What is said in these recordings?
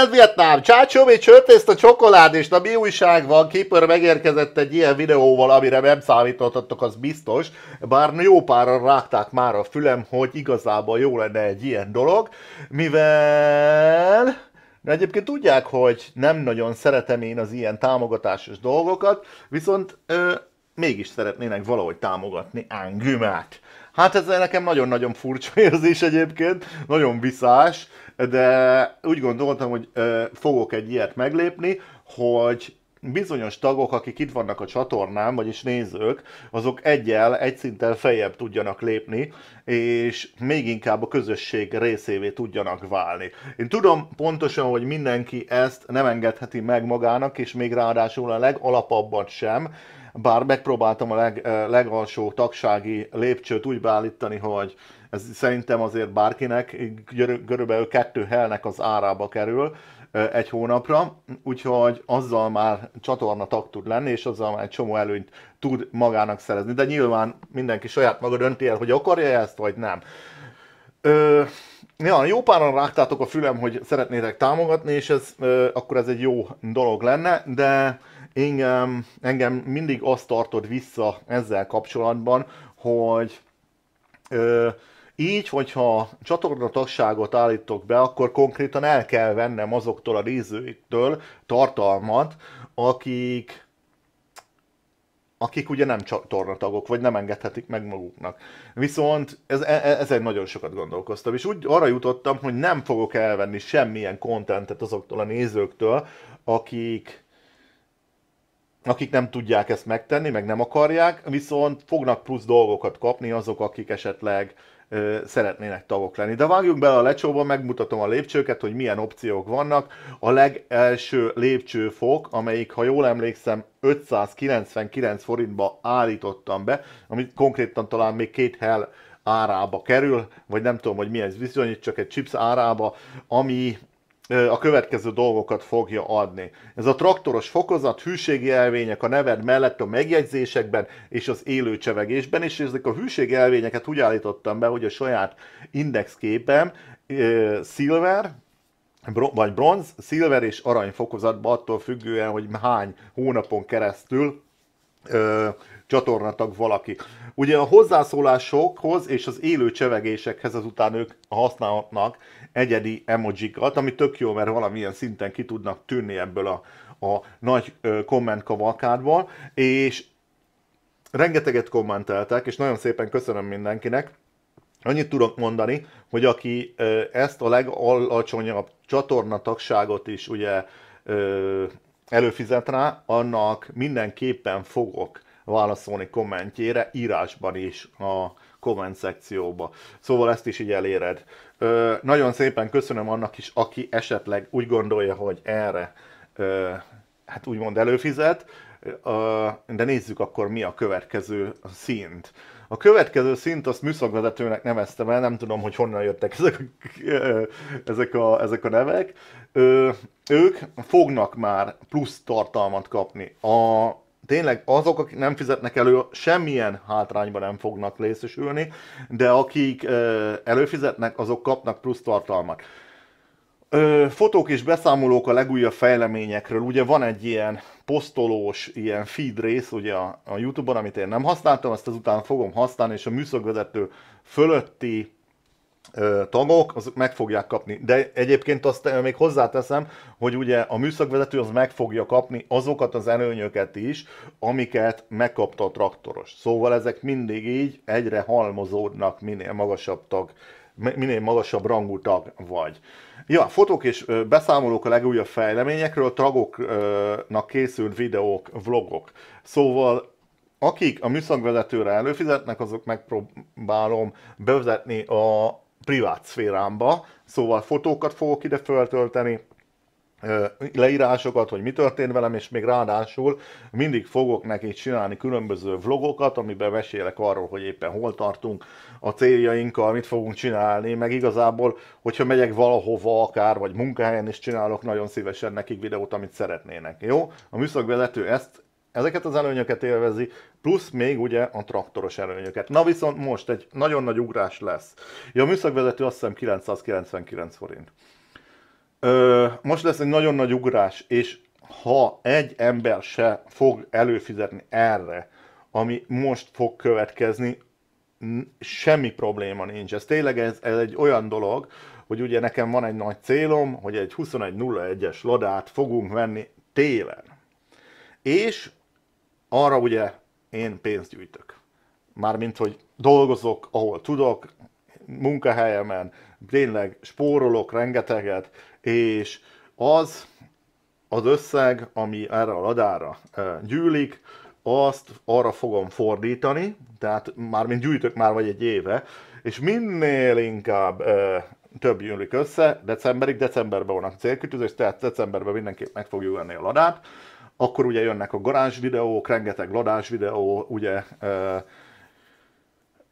neked Vietnám? Csácsom, egy csörtészt a csokolád, és na mi újság van? Képer megérkezett egy ilyen videóval, amire nem számítottatok, az biztos. Bár jó páran rágták már a fülem, hogy igazából jó lenne egy ilyen dolog, mivel... De egyébként tudják, hogy nem nagyon szeretem én az ilyen támogatásos dolgokat, viszont ö, mégis szeretnének valahogy támogatni Ángümát. Hát ez nekem nagyon-nagyon furcsa érzés egyébként, nagyon viszás, de úgy gondoltam, hogy fogok egy ilyet meglépni, hogy bizonyos tagok, akik itt vannak a csatornán, vagyis nézők, azok egyel, egy szinten feljebb tudjanak lépni, és még inkább a közösség részévé tudjanak válni. Én tudom pontosan, hogy mindenki ezt nem engedheti meg magának, és még ráadásul a legalapabbat sem, bár megpróbáltam a leg, legalsó tagsági lépcsőt úgy beállítani, hogy ez szerintem azért bárkinek körülbelül kettő helnek az árába kerül, egy hónapra, úgyhogy azzal már csatorna tag tud lenni, és azzal már egy csomó előnyt tud magának szerezni. De nyilván mindenki saját maga dönti el, hogy akarja ezt, vagy nem. Ö, ja, jó páran rágtátok a fülem, hogy szeretnétek támogatni, és ez, ö, akkor ez egy jó dolog lenne, de engem, engem mindig azt tartod vissza ezzel kapcsolatban, hogy ö, így, hogyha csatorna tagságot állítok be, akkor konkrétan el kell vennem azoktól a nézőktől tartalmat, akik akik ugye nem csatornatagok, vagy nem engedhetik meg maguknak. Viszont ez, e, e, ez egy nagyon sokat gondolkoztam, és úgy arra jutottam, hogy nem fogok elvenni semmilyen kontentet azoktól a nézőktől, akik, akik nem tudják ezt megtenni, meg nem akarják, viszont fognak plusz dolgokat kapni azok, akik esetleg uh, szeretnének tagok lenni. De vágjunk bele a lecsóba, megmutatom a lépcsőket, hogy milyen opciók vannak. A legelső lépcsőfok, amelyik, ha jól emlékszem, 599 forintba állítottam be, amit konkrétan talán még két hell árába kerül, vagy nem tudom, hogy mi ez bizonyít, csak egy chips árába, ami a következő dolgokat fogja adni. Ez a traktoros fokozat, hűségi elvények a neved mellett a megjegyzésekben és az élő és ezek a hűségi elvényeket úgy állítottam be, hogy a saját indexképem Silver, vagy bronz, szilver és arany fokozatban attól függően, hogy hány hónapon keresztül ö, csatornatag valaki. Ugye a hozzászólásokhoz és az élő csevegésekhez azután ők használhatnak egyedi emojikat, ami tök jó, mert valamilyen szinten ki tudnak tűnni ebből a, a nagy komment kavalkádból, és rengeteget kommenteltek, és nagyon szépen köszönöm mindenkinek. Annyit tudok mondani, hogy aki ezt a legalacsonyabb csatornatagságot is ugye előfizet rá, annak mindenképpen fogok válaszolni kommentjére, írásban is a komment szekcióba. Szóval ezt is így eléred. Ö, nagyon szépen köszönöm annak is, aki esetleg úgy gondolja, hogy erre ö, hát úgymond előfizet, de nézzük akkor mi a következő szint. A következő szint azt műszakvezetőnek neveztem el, nem tudom, hogy honnan jöttek ezek a, ezek a, ezek a nevek. Ö, ők fognak már plusz tartalmat kapni. A, tényleg azok, akik nem fizetnek elő, semmilyen hátrányban nem fognak részesülni, de akik előfizetnek, azok kapnak plusz tartalmat. Ö, fotók és beszámolók a legújabb fejleményekről. Ugye van egy ilyen posztolós, ilyen feed rész ugye a, a Youtube-on, amit én nem használtam, azt azután fogom használni, és a műszakvezető fölötti ö, tagok, azok meg fogják kapni. De egyébként azt még hozzáteszem, hogy ugye a műszakvezető az meg fogja kapni azokat az előnyöket is, amiket megkapta a traktoros. Szóval ezek mindig így egyre halmozódnak, minél magasabb tag, minél magasabb rangú tag vagy. Ja, fotók és beszámolók a legújabb fejleményekről, tragoknak készült videók, vlogok. Szóval akik a műszakvezetőre előfizetnek, azok megpróbálom bevezetni a privát szférámba, szóval fotókat fogok ide feltölteni, leírásokat, hogy mi történt velem, és még ráadásul mindig fogok neki csinálni különböző vlogokat, amiben mesélek arról, hogy éppen hol tartunk a céljainkkal, mit fogunk csinálni, meg igazából, hogyha megyek valahova akár, vagy munkahelyen is csinálok nagyon szívesen nekik videót, amit szeretnének, jó? A műszakvezető ezt Ezeket az előnyöket élvezi, plusz még ugye a traktoros előnyöket. Na viszont most egy nagyon nagy ugrás lesz. Ja, a műszakvezető azt hiszem 999 forint. Ö, most lesz egy nagyon nagy ugrás, és ha egy ember se fog előfizetni erre, ami most fog következni, semmi probléma nincs. Ez tényleg ez, ez egy olyan dolog, hogy ugye nekem van egy nagy célom, hogy egy 21.01-es ladát fogunk venni télen. És arra ugye én pénzt gyűjtök. Mármint, hogy dolgozok, ahol tudok, munkahelyemen, tényleg spórolok rengeteget, és az az összeg, ami erre a ladára gyűlik, azt arra fogom fordítani, tehát már mint gyűjtök már vagy egy éve, és minél inkább ö, több jönlik össze, decemberig, decemberben van a célkütőzés, tehát decemberben mindenképp meg fogjuk venni a ladát, akkor ugye jönnek a garázs videók, rengeteg ladás videó, ugye ö,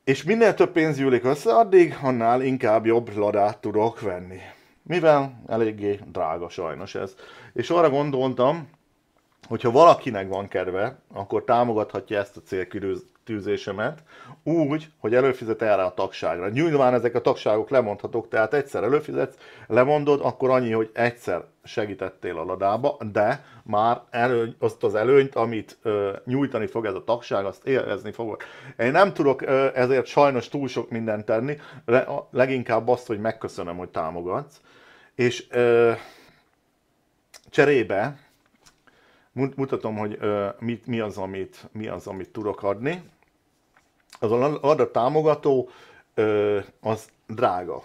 és minél több pénz gyűlik össze, addig annál inkább jobb ladát tudok venni. Mivel eléggé drága sajnos ez. És arra gondoltam, hogyha valakinek van kedve, akkor támogathatja ezt a tűzésemet úgy, hogy előfizet erre a tagságra. Nyilván ezek a tagságok lemondhatók, tehát egyszer előfizetsz, lemondod, akkor annyi, hogy egyszer segítettél a ladába, de már elő, azt az előnyt, amit ö, nyújtani fog ez a tagság, azt élvezni fogod. Én nem tudok ö, ezért sajnos túl sok mindent tenni, le, a, leginkább azt, hogy megköszönöm, hogy támogatsz, és ö, cserébe mutatom, hogy mit, mi, az, amit, mi az, amit tudok adni. Az a támogató támogató, az drága.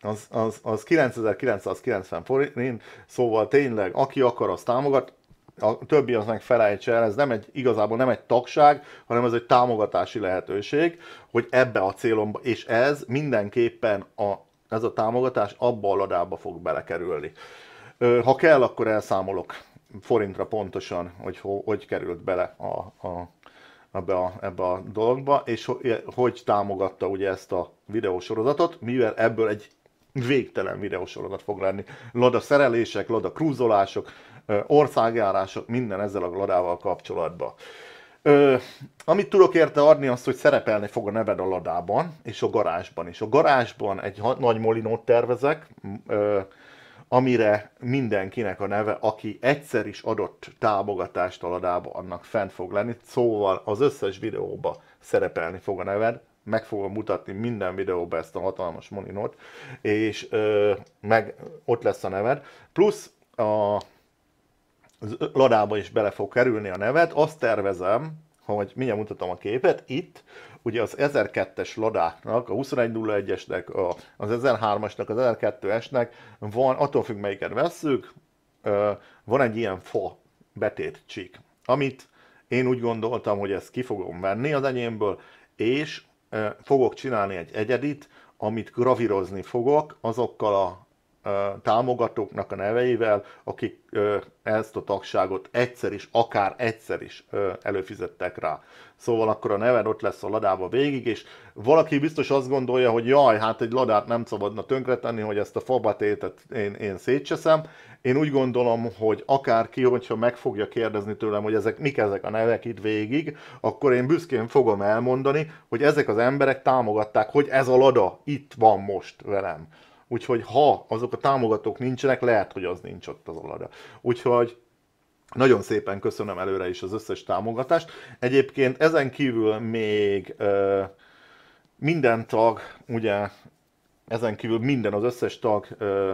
Az, az, az 9990 forint, szóval tényleg, aki akar, az támogat, a többi az meg felejtse el, ez nem egy, igazából nem egy tagság, hanem ez egy támogatási lehetőség, hogy ebbe a célomba, és ez mindenképpen a, ez a támogatás abba a ladába fog belekerülni. Ha kell, akkor elszámolok forintra pontosan, hogy hogy került bele a, a, ebbe, a, ebbe a dologba, és e, hogy támogatta ugye ezt a videósorozatot, mivel ebből egy végtelen videósorozat fog lenni. Lada szerelések, Lada krúzolások, országjárások, minden ezzel a Ladával kapcsolatban. Ö, amit tudok érte adni, az hogy szerepelni fog a neved a ladában, és a garázsban is. A garázsban egy nagy molinót tervezek, ö, amire mindenkinek a neve, aki egyszer is adott támogatást a ladába, annak fent fog lenni. Szóval az összes videóba szerepelni fog a neved, meg fogom mutatni minden videóban ezt a hatalmas moninót, és ö, meg ott lesz a neved. Plusz a ladába is bele fog kerülni a neved, azt tervezem, hogy mindjárt mutatom a képet, itt ugye az 1002-es ladáknak, a 2101-esnek, az 1003-asnak, az 1002-esnek van, attól függ melyiket vesszük, van egy ilyen fa csík, amit én úgy gondoltam, hogy ezt ki fogom venni az enyémből, és fogok csinálni egy egyedit, amit gravírozni fogok azokkal a támogatóknak a neveivel, akik ezt a tagságot egyszer is, akár egyszer is előfizettek rá. Szóval akkor a neved ott lesz a ladába végig, és valaki biztos azt gondolja, hogy jaj, hát egy ladát nem szabadna tönkretenni, hogy ezt a fabatétet én, én szétcseszem. Én úgy gondolom, hogy akárki, hogyha meg fogja kérdezni tőlem, hogy ezek, mik ezek a nevek itt végig, akkor én büszkén fogom elmondani, hogy ezek az emberek támogatták, hogy ez a lada itt van most velem. Úgyhogy ha azok a támogatók nincsenek, lehet, hogy az nincs ott az olajra. Úgyhogy nagyon szépen köszönöm előre is az összes támogatást. Egyébként ezen kívül még ö, minden tag, ugye ezen kívül minden, az összes tag ö,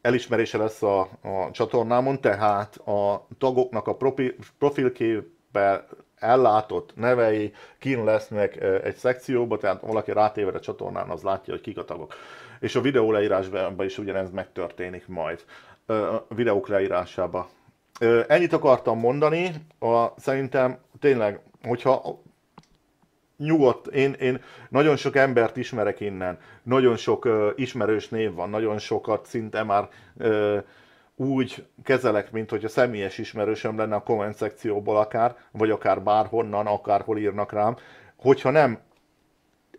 elismerése lesz a, a csatornámon, tehát a tagoknak a profi, profilképe ellátott nevei kin lesznek egy szekcióba, tehát valaki rátéved a csatornán, az látja, hogy kik a tagok. És a videó leírásában is ugyanez megtörténik majd, a videók leírásában. Ennyit akartam mondani, a, szerintem tényleg, hogyha nyugodt, én, én nagyon sok embert ismerek innen, nagyon sok uh, ismerős név van, nagyon sokat szinte már uh, úgy kezelek, mint hogy a személyes ismerősöm lenne a komment szekcióból akár, vagy akár bárhonnan, akárhol írnak rám, hogyha nem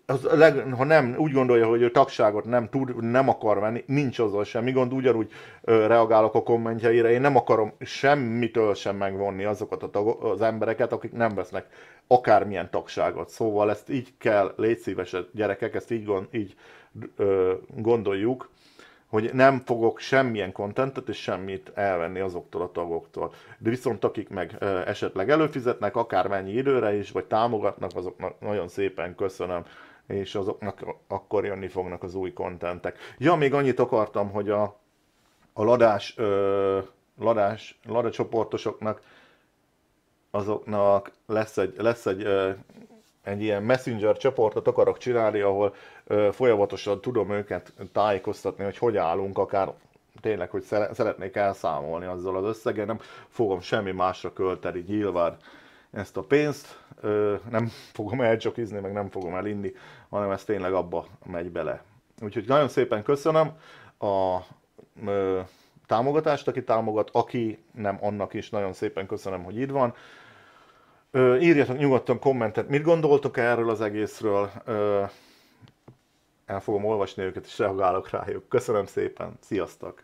az leg, ha nem úgy gondolja, hogy ő tagságot nem tud, nem akar venni, nincs azzal semmi gond, ugyanúgy ö, reagálok a kommentjeire, én nem akarom semmitől sem megvonni azokat a tag, az embereket, akik nem vesznek akármilyen tagságot. Szóval ezt így kell, légy szíves, gyerekek, ezt így, gond, így ö, gondoljuk hogy nem fogok semmilyen kontentet és semmit elvenni azoktól a tagoktól. De viszont akik meg esetleg előfizetnek, akármennyi időre is, vagy támogatnak, azoknak nagyon szépen köszönöm és azoknak akkor jönni fognak az új kontentek. Ja, még annyit akartam, hogy a, a ladás, ö, ladás, lada csoportosoknak azoknak lesz egy, lesz egy ö, egy ilyen messenger csoportot akarok csinálni, ahol ö, folyamatosan tudom őket tájékoztatni, hogy hogy állunk, akár tényleg, hogy szeretnék elszámolni azzal az összeggel, nem fogom semmi másra költeni nyilván ezt a pénzt, ö, nem fogom elcsokizni, meg nem fogom elinni, hanem ez tényleg abba megy bele. Úgyhogy nagyon szépen köszönöm a ö, támogatást, aki támogat, aki nem, annak is nagyon szépen köszönöm, hogy itt van. Írjatok nyugodtan kommentet, mit gondoltok erről az egészről. El fogom olvasni őket, és reagálok rájuk. Köszönöm szépen, sziasztok!